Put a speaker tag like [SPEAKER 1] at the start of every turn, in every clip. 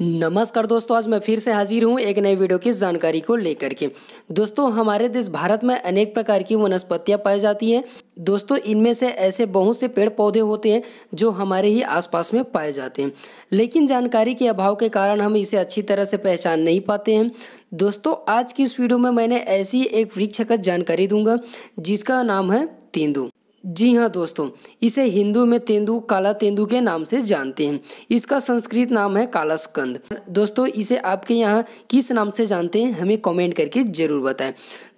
[SPEAKER 1] नमस्कार दोस्तों आज मैं फिर से हाजिर हूँ एक नए वीडियो की जानकारी को लेकर के दोस्तों हमारे देश भारत में अनेक प्रकार की वनस्पतियाँ पाई जाती हैं दोस्तों इनमें से ऐसे बहुत से पेड़ पौधे होते हैं जो हमारे ही आसपास में पाए जाते हैं लेकिन जानकारी के अभाव के कारण हम इसे अच्छी तरह से पहचान नहीं पाते हैं दोस्तों आज की इस वीडियो में मैंने ऐसी एक वृक्ष का जानकारी दूंगा जिसका नाम है तेंदू जी हाँ दोस्तों इसे हिंदू में तेंदु काला तेंदु के नाम से जानते हैं इसका संस्कृत नाम है काला स्कंद दोस्तों इसे आपके यहाँ किस नाम से जानते हैं हमें कमेंट करके ज़रूर बताएं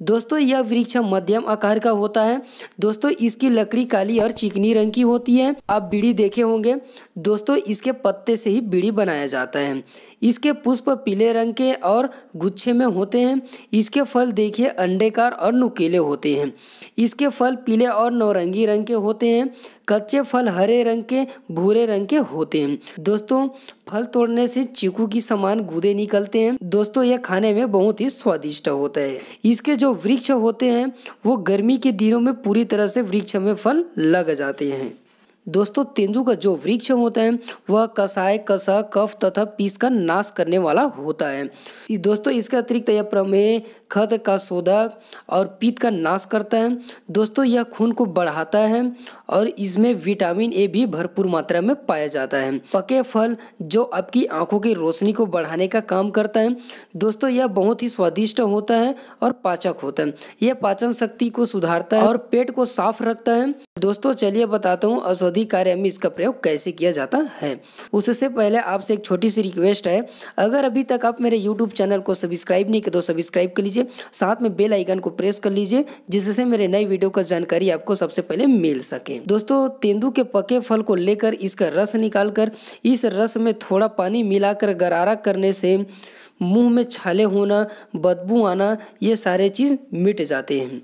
[SPEAKER 1] दोस्तों यह वृक्ष मध्यम आकार का होता है दोस्तों इसकी लकड़ी काली और चिकनी रंग की होती है आप बीड़ी देखे होंगे दोस्तों इसके पत्ते से ही बीड़ी बनाया जाता है इसके पुष्प पीले रंग के और गुच्छे में होते हैं इसके फल देखिए अंडेकार और नुकीले होते हैं इसके फल पीले और नौरंगी नारंगी रंग के होते हैं कच्चे फल हरे रंग के भूरे रंग के होते हैं दोस्तों फल तोड़ने से चीकू की समान गुदे निकलते हैं दोस्तों यह खाने में बहुत ही स्वादिष्ट होता है इसके जो वृक्ष होते हैं वो गर्मी के दिनों में पूरी तरह से वृक्ष में फल लग जाते हैं दोस्तों तेंदु का जो वृक्ष होता है वह कसाय कसा कफ तथा पीस का नाश करने वाला होता है दोस्तों इसके अतिरिक्त यह प्रमेय खत का सौदा और पीत का नाश करता है दोस्तों यह खून को बढ़ाता है और इसमें विटामिन ए भी भरपूर मात्रा में पाया जाता है पके फल जो आपकी आंखों की रोशनी को बढ़ाने का काम करता है दोस्तों यह बहुत ही स्वादिष्ट होता है और पाचक होता है यह पाचन शक्ति को सुधारता है और पेट को साफ रखता है दोस्तों चलिए बताता हूँ औषधि विरोधी कार्य में इसका प्रयोग कैसे किया जाता है उससे पहले आपसे एक छोटी सी रिक्वेस्ट है अगर अभी तक आप मेरे यूट्यूब चैनल को सब्सक्राइब नहीं कर तो सब्सक्राइब कर लीजिए साथ में बेल आइकन को प्रेस कर लीजिए जिससे मेरे नए वीडियो का जानकारी आपको सबसे पहले मिल सके दोस्तों तेंदु के पके फल को लेकर इसका रस निकाल कर इस रस में थोड़ा पानी मिलाकर गरारा करने से मुंह में छाले होना बदबू आना ये सारे चीज़ मिट जाते हैं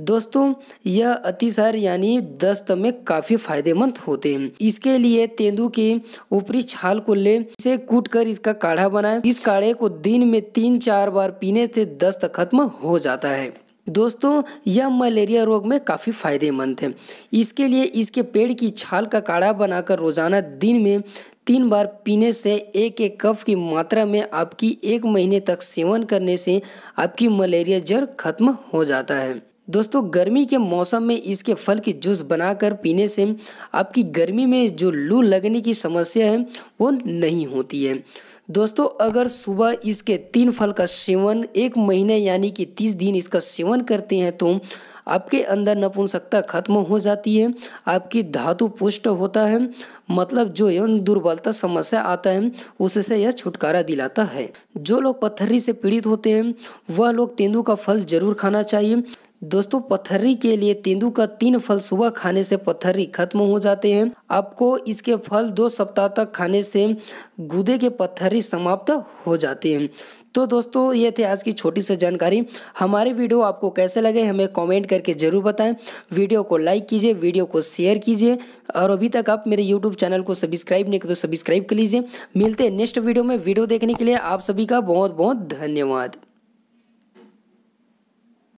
[SPEAKER 1] दोस्तों यह अतिसार यानी दस्त में काफी फायदेमंद होते हैं इसके लिए तेंदु के ऊपरी छाल को ले इसे कूट कर इसका काढ़ा बनाएं इस काढ़े को दिन में तीन चार बार पीने से दस्त खत्म हो जाता है दोस्तों यह मलेरिया रोग में काफ़ी फायदेमंद है इसके लिए इसके पेड़ की छाल का काढ़ा बनाकर रोजाना दिन में तीन बार पीने से एक एक कप की मात्रा में आपकी एक महीने तक सेवन करने से आपकी मलेरिया जड़ खत्म हो जाता है दोस्तों गर्मी के मौसम में इसके फल की जूस बनाकर पीने से आपकी गर्मी में जो लू लगने की समस्या है वो नहीं होती है दोस्तों अगर सुबह इसके तीन फल का सेवन एक महीने यानी कि तीस दिन इसका सेवन करते हैं तो आपके अंदर नपुंसकता खत्म हो जाती है आपकी धातु पुष्ट होता है मतलब जो यौन दुर्बलता समस्या आता है उससे यह छुटकारा दिलाता है जो लोग पत्थरी से पीड़ित होते हैं वह लोग तेंदू का फल जरूर खाना चाहिए दोस्तों पथरी के लिए तेंदू का तीन फल सुबह खाने से पथरी खत्म हो जाते हैं आपको इसके फल दो सप्ताह तक खाने से गुदे के पथरी समाप्त हो जाते हैं तो दोस्तों ये थे आज की छोटी सी जानकारी हमारे वीडियो आपको कैसे लगे हमें कमेंट करके ज़रूर बताएं वीडियो को लाइक कीजिए वीडियो को शेयर कीजिए और अभी तक आप मेरे यूट्यूब चैनल को सब्सक्राइब नहीं कर तो सब्सक्राइब कर लीजिए मिलते हैं नेक्स्ट वीडियो में वीडियो देखने के लिए आप सभी का बहुत बहुत धन्यवाद